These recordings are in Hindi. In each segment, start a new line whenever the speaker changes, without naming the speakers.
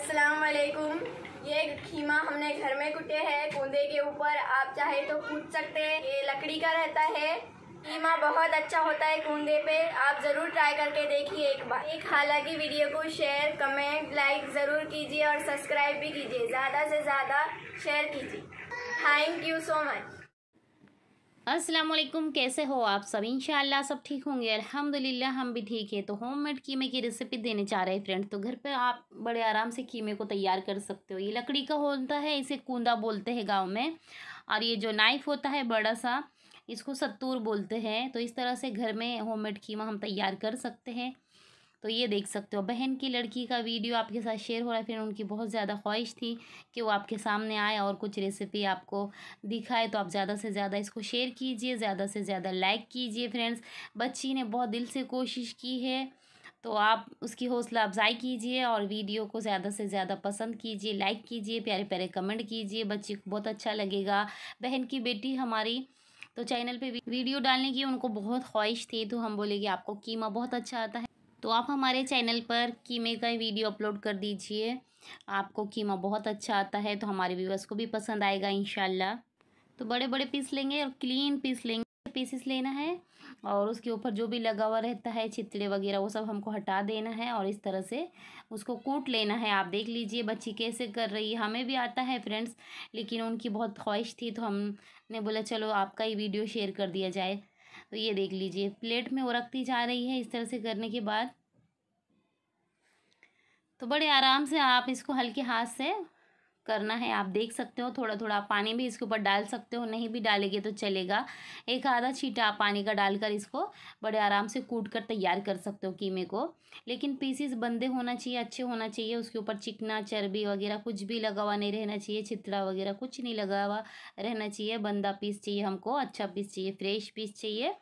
असलकुम ये खीमा हमने घर में कुटे हैं कोंदे के ऊपर आप चाहे तो कूद सकते हैं ये लकड़ी का रहता है कीमा बहुत अच्छा होता है कूंदे पे आप ज़रूर ट्राई करके देखिए एक बार एक हालांकि वीडियो को शेयर कमेंट लाइक ज़रूर कीजिए और सब्सक्राइब भी कीजिए ज़्यादा से ज़्यादा शेयर कीजिए thank you so much Aslam कैसे हो आप सब इंशाल्लाह सब ठीक होंगे अल्हम्दुलिल्लाह हम भी ठीक है तो होममेड कीमे की रेसिपी देने जा रहे हैं फ्रेंड तो घर पर आप बड़े आराम से कीमे को तैयार कर सकते हो ये लकड़ी का होता है इसे कूंदा बोलते हैं गांव में और ये जो नाइफ होता है बड़ा सा इसको सत्तूर बोलते हैं तो इस तरह से घर में होममेड कीमा हम तैयार कर सकते हैं तो ये देख सकते हो बहन की लड़की का वीडियो आपके साथ शेयर हो रहा है फिर उनकी बहुत ज़्यादा ख्वाहिश थी कि वो आपके सामने आए और कुछ रेसिपी आपको दिखाए तो आप ज़्यादा से ज़्यादा इसको शेयर कीजिए ज़्यादा से ज़्यादा लाइक कीजिए फ्रेंड्स बच्ची ने बहुत दिल से कोशिश की है तो आप उसकी हौसला अफजाई कीजिए और वीडियो को ज़्यादा से ज़्यादा पसंद कीजिए लाइक कीजिए प्यारे प्यारे कमेंट कीजिए बच्ची को बहुत अच्छा लगेगा बहन की बेटी हमारी तो चैनल पे वीडियो डालने की उनको बहुत ख्वाहिश थी तो हम बोले कि आपको कीमा बहुत अच्छा आता है तो आप हमारे चैनल पर कीमे का वीडियो अपलोड कर दीजिए आपको कीमा बहुत अच्छा आता है तो हमारे व्यूवर्स को भी पसंद आएगा इन तो बड़े बड़े पीस लेंगे और क्लीन पीस लेंगे पीसेस लेना है और उसके ऊपर जो भी लगा हुआ रहता है छितड़े वगैरह वो सब हमको हटा देना है और इस तरह से उसको कूट लेना है आप देख लीजिए बच्ची कैसे कर रही है हमें भी आता है फ्रेंड्स लेकिन उनकी बहुत ख्वाहिश थी तो हमने बोला चलो आपका ही वीडियो शेयर कर दिया जाए तो ये देख लीजिए प्लेट में वो रखती जा रही है इस तरह से करने के बाद तो बड़े आराम से आप इसको हल्के हाथ से करना है आप देख सकते हो थोड़ा थोड़ा पानी भी इसके ऊपर डाल सकते हो नहीं भी डालेंगे तो चलेगा एक आधा छीटा आप पानी का डालकर इसको बड़े आराम से कूट कर तैयार कर सकते हो कीमे को लेकिन पीसीस बंदे होना चाहिए अच्छे होना चाहिए उसके ऊपर चिकना चर्बी वगैरह कुछ भी लगा हुआ नहीं रहना चाहिए छितड़ा वगैरह कुछ नहीं लगा हुआ रहना चाहिए बंदा पीस चाहिए हमको अच्छा पीस चाहिए फ्रेश पीस चाहिए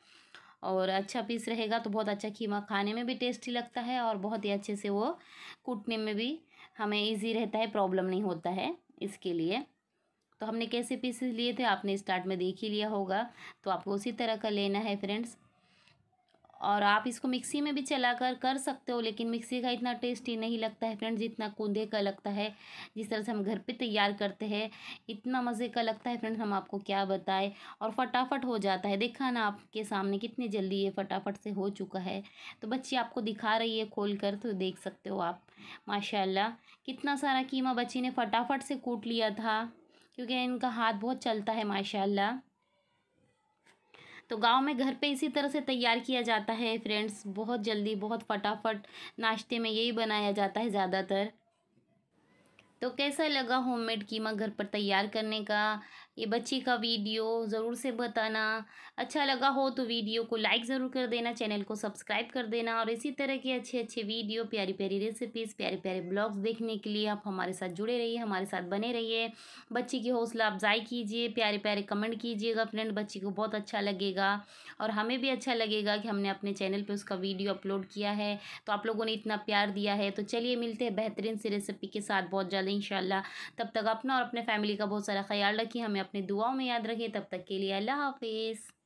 और अच्छा पीस रहेगा तो बहुत अच्छा कीमा खाने में भी टेस्टी लगता है और बहुत ही अच्छे से वो कूटने में भी हमें इजी रहता है प्रॉब्लम नहीं होता है इसके लिए तो हमने कैसे पीसेस लिए थे आपने स्टार्ट में देख ही लिया होगा तो आपको उसी तरह का लेना है फ्रेंड्स और आप इसको मिक्सी में भी चला कर कर सकते हो लेकिन मिक्सी का इतना टेस्टी नहीं लगता है फ्रेंड्स जितना कूदे का लगता है जिस तरह से हम घर पे तैयार करते हैं इतना मज़े का लगता है फ्रेंड्स हम आपको क्या बताएं और फटाफट हो जाता है देखा ना आपके सामने कितनी जल्दी ये फटाफट से हो चुका है तो बच्ची आपको दिखा रही है खोल कर तो देख सकते हो आप माशाला कितना सारा कीमा बच्ची ने फटाफट से कूट लिया था क्योंकि इनका हाथ बहुत चलता है माशाला तो गांव में घर पे इसी तरह से तैयार किया जाता है फ्रेंड्स बहुत जल्दी बहुत फटाफट नाश्ते में यही बनाया जाता है ज़्यादातर तो कैसा लगा होममेड कीमा घर पर तैयार करने का ये बच्ची का वीडियो ज़रूर से बताना अच्छा लगा हो तो वीडियो को लाइक ज़रूर कर देना चैनल को सब्सक्राइब कर देना और इसी तरह के अच्छे अच्छे वीडियो प्यारी प्यारी रेसिपीज़ प्यारे प्यारे ब्लॉग्स देखने के लिए आप हमारे साथ जुड़े रहिए हमारे साथ बने रहिए बच्ची की हौसला अफजाई कीजिए प्यारे प्यारे कमेंट कीजिएगा फ्रेंड बच्ची को बहुत अच्छा लगेगा और हमें भी अच्छा लगेगा कि हमने अपने चैनल पर उसका वीडियो अपलोड किया है तो आप लोगों ने इतना प्यार दिया है तो चलिए मिलते हैं बेहतरीन सी रेसिपी के साथ बहुत जल्द इन तब तक अपना और अपने फैमिली का बहुत सारा ख्याल रखिए हमें अपने दुआओं में याद रखें तब तक के लिए अल्लाह हाफिज़